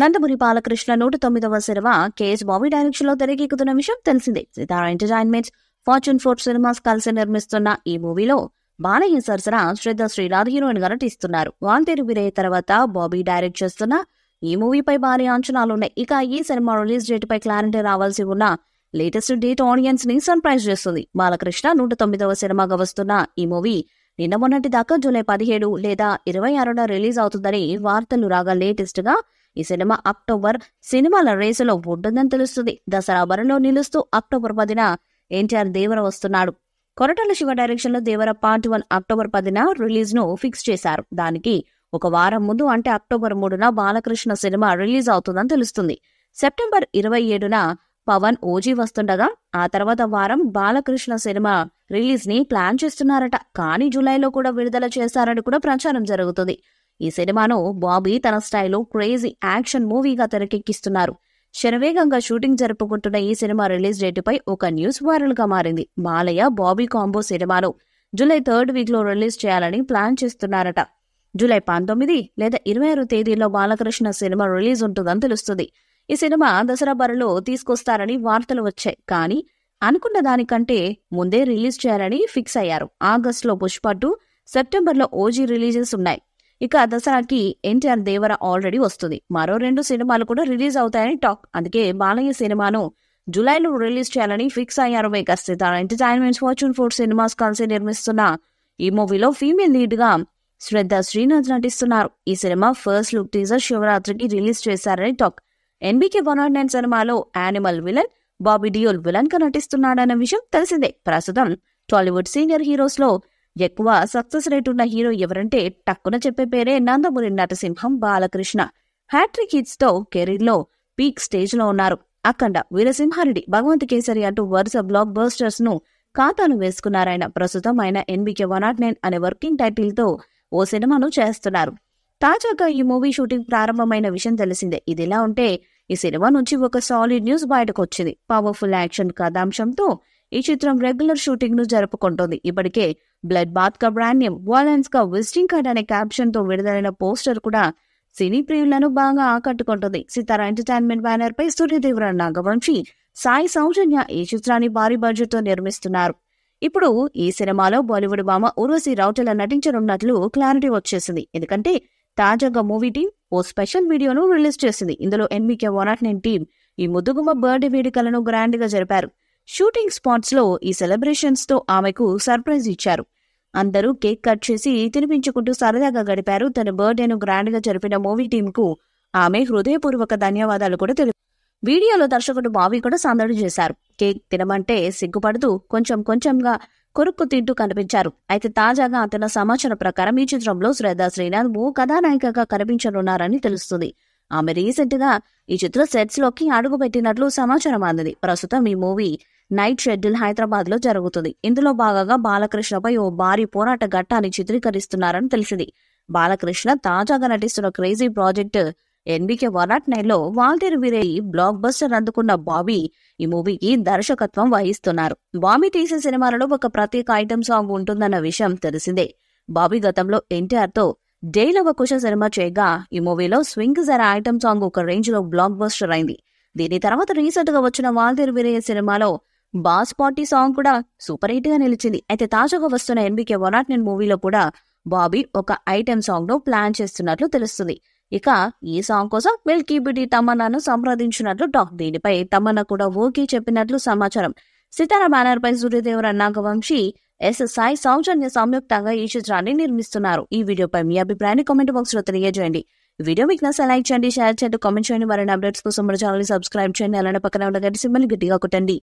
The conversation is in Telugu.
నందమూరి బాలకృష్ణ నూట తొమ్మిదవ సినిమా కేఎస్ బాబీ డైరెక్షన్ లో తెరకెక్కుతున్న విషయం తెలిసిందే Sitara entertainment fortune four cinemas కలిసి నిర్మిస్తున్న ఈ మూవీలో బాలయ్య సరసన శ్రద్ధ శ్రీరాధ్ హీరోయిన్ గా నటిస్తున్నారు వాంతేరు విరయ్య తర్వాత బాబీ డైరెక్ట్ చేస్తున్న ఈ మూవీపై భారీ అంచనాలున్నాయి ఇక ఈ సినిమా రిలీజ్ డేట్ పై క్లారిటీ రావాల్సి ఉన్న లేటెస్ట్ డేట్ ఆడియన్స్ ని సర్ప్రైజ్ చేస్తుంది బాలకృష్ణ నూట తొమ్మిదవ సినిమాగా వస్తున్న ఈ మూవీ నిన్న మొన్నటి దాకా జూలై పదిహేడు లేదా ఇరవై ఆరున రిలీజ్ అవుతుందని వార్తలు రాగా లేటెస్ట్ గా ఈ సినిమా అక్టోబర్ సినిమాల రేసులో ఉంటుందని తెలుస్తుంది దసరా బరిలో నిలుస్తూ అక్టోబర్ పదిన ఎన్టీఆర్ దేవర వస్తున్నాడు కొరటాల శివ డైరెక్షన్ లో దేవర పార్ట్ వన్ అక్టోబర్ పదిన రిలీజ్ ను ఫిక్స్ చేశారు దానికి ఒక వారం ముందు అంటే అక్టోబర్ మూడున బాలకృష్ణ సినిమా రిలీజ్ అవుతుందని తెలుస్తుంది సెప్టెంబర్ ఇరవై ఏడున పవన్ ఓజీ వస్తుండగా ఆ తర్వాత వారం బాలకృష్ణ సినిమా రిలీజ్ ని ప్లాన్ చేస్తున్నారట కానీ జూలైలో కూడా విడుదల చేస్తారని కూడా ప్రచారం జరుగుతుంది ఈ సినిమాను బాబీ తన స్టైల్లో క్రేజీ యాక్షన్ మూవీగా తెరకెక్కిస్తున్నారు శరవేగంగా షూటింగ్ జరుపుకుంటున్న ఈ సినిమా రిలీజ్ డేటుపై ఒక న్యూస్ వైరల్ గా మారింది మాలయ్య బాబీ కాంబో సినిమాను జూలై థర్డ్ వీక్ లో రిలీజ్ చేయాలని ప్లాన్ చేస్తున్నారట జూలై పంతొమ్మిది లేదా ఇరవై ఆరు తేదీలో బాలకృష్ణ సినిమా రిలీజ్ ఉంటుందని తెలుస్తుంది ఈ సినిమా దసరా బరిలో తీసుకొస్తారని వార్తలు వచ్చాయి కానీ అనుకున్న దానికంటే ముందే రిలీజ్ చేయాలని ఫిక్స్ అయ్యారు ఆగస్టులో పుష్ప టూ సెప్టెంబర్లో ఓజీ రిలీజెస్ ఉన్నాయి ఇక దసరాకి ఎన్టీఆర్ దేవర ఆల్రెడీ వస్తుంది మరో రెండు సినిమాలు కూడా రిలీజ్ అవుతాయని టాక్ అందుకే బాలయ్య సినిమాను జూలైలో రిలీజ్ చేయాలని ఫిక్స్ అయ్యారు makers Sitara entertainment fortune four cinemas కలిసి నిర్మిస్తున్న ఈ మూవీలో ఫీమేల్ లీడ్ గా శ్రద్ధ శ్రీనాథ్ నటిస్తున్నారు ఈ సినిమా ఫస్ట్ లుక్ టీజర్ శివరాత్రికి రిలీజ్ చేశారని టాక్ ఎన్బీకే వన్ నైన్ సినిమాలో animal villain Bobby Deol villain గా నటిస్తున్నాడన్న విషయం తెలిసిందే ప్రస్తుతం టాలీవుడ్ సీనియర్ హీరోస్ లో ఎక్కువ సక్సెస్ రేట్ ఉన్న హీరో ఎవరంటే టక్కున చెప్పే పేరే నందమూరి నటసింహం బాలకృష్ణ హ్యాట్రిక్ హిట్స్ తో కెరీర్లో పీక్ స్టేజ్ లో ఉన్నారు అఖండ వీరసింహారెడ్డి భగవంత్ కేసరి అంటూ వరుస బ్లాక్ బస్టర్స్ ను ఖాతాను వేసుకున్నారాయన ప్రస్తుతం ఆయన ఎన్బికే వన్ నాట్ నైన్ అనే వర్కింగ్ టైటిల్ తో ఓ సినిమాను చేస్తున్నారు తాజాగా ఈ మూవీ షూటింగ్ ప్రారంభమైన విషయం తెలిసిందే ఇదిలా ఉంటే ఈ సినిమా నుంచి ఒక సాలిడ్ న్యూస్ బయటకు వచ్చింది పవర్ఫుల్ యాక్షన్ కథాంశంతో ఈ చిత్రం రెగ్యులర్ షూటింగ్ ను జరుపుకుంటోంది ఇప్పటికే బ్లడ్ బాత్ గా బ్రాండ్ నేమ్ వాలెన్స్ గా విజిటింగ్ కార్డ్ అనే క్యాప్షన్ తో విడుదలైన పోస్టర్ కూడా సినీ ప్రియులను బాగా ఆకట్టుకుంటుంది సితారా ఎంటర్టైన్మెంట్ బ్యానర్ పై సూర్యదేవర నాగవంశి సాయి సౌజన్య ఈ చిత్రాన్ని భారీ బడ్జెట్ తో నిర్మిస్తున్నారు ఇప్పుడు ఈ సినిమాలో బాలీవుడ్ భామ ఉర్వశి రౌటల నటించనున్నట్లు క్లారిటీ వచ్చేసింది ఎందుకంటే తాజాగా మూవీ టీం ఓ స్పెషల్ వీడియోను రిలీజ్ చేసింది ఇందులో NBK one not nine team ఈ ముద్దుగుమ్మ బర్త్డే వేడుకలను గ్రాండ్ గా జరిపారు షూటింగ్ స్పాట్స్ లో ఈ సెలబ్రేషన్స్ తో ఆమెకు సర్ప్రైజ్ ఇచ్చారు అందరూ కేక్ కట్ చేసి తినిపించుకుంటూ సరదాగా గడిపారు తన బర్త్డేను గ్రాండ్ గా జరిపిన మూవీ కు ఆమె హృదయపూర్వక ధన్యవాదాలు కూడా తెలిపారు వీడియోలో దర్శకుడు బావి కూడా సందడి చేశారు కేక్ తినమంటే సిగ్గుపడుతూ కొంచెం కొంచెంగా కొరుక్కు తింటూ కనిపించారు అయితే తాజాగా అతని సమాచారం ప్రకారం ఈ చిత్రంలో శ్రద్ధా శ్రీనాథ్ ఓ కథానాయికగా కనిపించనున్నారని తెలుస్తుంది ఆమె రీసెంట్ గా ఈ చిత్ర సెట్స్ లోకి అడుగుపెట్టినట్లు సమాచారం అందింది ప్రస్తుతం ఈ మూవీ నైట్ షెడ్యూల్ హైదరాబాద్ లో జరుగుతుంది ఇందులో భాగంగా బాలకృష్ణపై ఓ భారీ పోరాట ఘట్టాన్ని చిత్రీకరిస్తున్నారని తెలిసింది బాలకృష్ణ తాజాగా నటిస్తున్న క్రేజీ ప్రాజెక్ట్ ఎన్బికే లో వాల్తీర్ వీరేయి బ్లాక్ బస్టర్ అందుకున్న బాబీ ఈ మూవీకి దర్శకత్వం వహిస్తున్నారు బాబీ తీసే సినిమాలలో ఒక ప్రత్యేక ఐటమ్ సాంగ్ ఉంటుందన్న విషయం తెలిసిందే బాబీ గతంలో ఎన్టీఆర్ తో డేల్ కుష సినిమా చేయగా ఈ మూవీలో స్వింగ్ జర ఐటమ్ సాంగ్ ఒక రేంజ్ లో బ్లాక్ బస్టర్ అయింది దీని తర్వాత రీసెంట్ గా వచ్చిన Waltair Veerayya cinema boss party song కూడా సూపర్ హిట్ గా నిలిచింది అయితే తాజాగా వస్తున్న ఎన్బికే వనాట్నన్ మూవీలో కూడా బాబీ ఒక ఐటెం సాంగ్ ను ప్లాన్ చేస్తున్నట్లు తెలుస్తుంది ఇక ఈ సాంగ్ కోసం మిల్కీ బిడి తమన్నాను సంప్రదించినట్లు టాక్ దీనిపై తమన్నా కూడా ఓకే చెప్పినట్లు సమాచారం సితార బ్యానర్ పై సూర్యదేవర నాగవంశీ ఎస్ సాయి సౌజన్య సంయుక్తంగా ఈ చిత్రాన్ని నిర్మిస్తున్నారు ఈ వీడియోపై మీ అభిప్రాయాన్ని కామెంట్ బాక్స్ లో తెలియజేయండి వీడియో మీకు నచ్చ లైక్ చేయండి షేర్ చేయండి కామెంట్ చేయండి మరిన్ని అప్డేట్స్ కోసం మన ఛానల్ సబ్స్క్రైబ్ చేయండి అలానే పక్కన ఉన్న సిమ్మల్ని గట్టిగా కొట్టండి